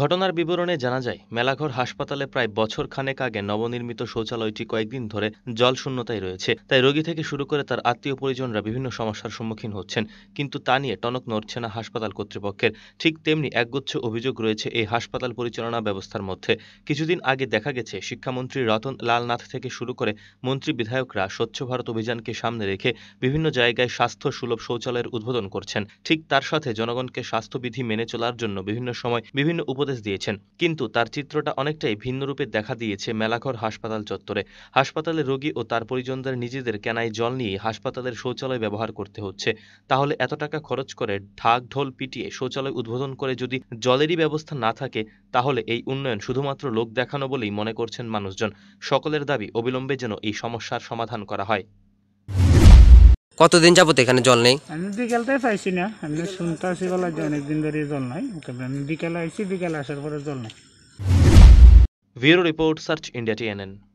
ঘটনার বিবরণে জানা যায় মেলাঘর হাসপাতালে প্রায় বছর খানেক আগে নবনির্মিত শৌচালয়টি কয়েকদিন ধরে জলশূন্যতায় রয়েছে তাই রোগী থেকে শুরু করে তার আত্মীয় পরিজনরা বিভিন্ন সমস্যার সম্মুখীন হচ্ছেন কিন্তু তা নিয়ে টনক নড়ছে না হাসপাতাল কর্তৃপক্ষের ঠিক তেমনি একগুচ্ছ অভিযোগ রয়েছে এই হাসপাতাল পরিচালনা ব্যবস্থার মধ্যে কিছুদিন আগে দেখা গেছে শিক্ষামন্ত্রী রতন লালনাথ থেকে শুরু করে মন্ত্রী বিধায়করা স্বচ্ছ ভারত অভিযানকে সামনে রেখে বিভিন্ন জায়গায় স্বাস্থ্য সুলভ শৌচালয়ের উদ্বোধন করছেন ঠিক তার সাথে জনগণকে স্বাস্থ্যবিধি মেনে চলার জন্য বিভিন্ন সময় বিভিন্ন উপদেশ দিয়েছেন কিন্তু তার চিত্রটা অনেকটাই ভিন্ন রূপে দেখা দিয়েছে মেলাঘর হাসপাতাল চত্বরে হাসপাতালে রোগী ও তার পরিজনদের নিজেদের কেনায় জল নিয়ে হাসপাতালের শৌচালয় ব্যবহার করতে হচ্ছে তাহলে এত টাকা খরচ করে ঢাক ঢোল পিটিয়ে শৌচালয় উদ্বোধন করে যদি জলেরই ব্যবস্থা না থাকে তাহলে এই উন্নয়ন শুধুমাত্র লোক দেখানো বলেই মনে করছেন মানুষজন সকলের দাবি অবিলম্বে যেন এই সমস্যার সমাধান করা হয় কতদিন যাবত এখানে জল নেই আমি বিকেলতে পাইছি না আমি শুনতে আসি বলা যে অনেকদিন ধরে জল নাই আমি বিকেলে আইছি বিকেলে আসার পরে জল নাই bureau report search India TNN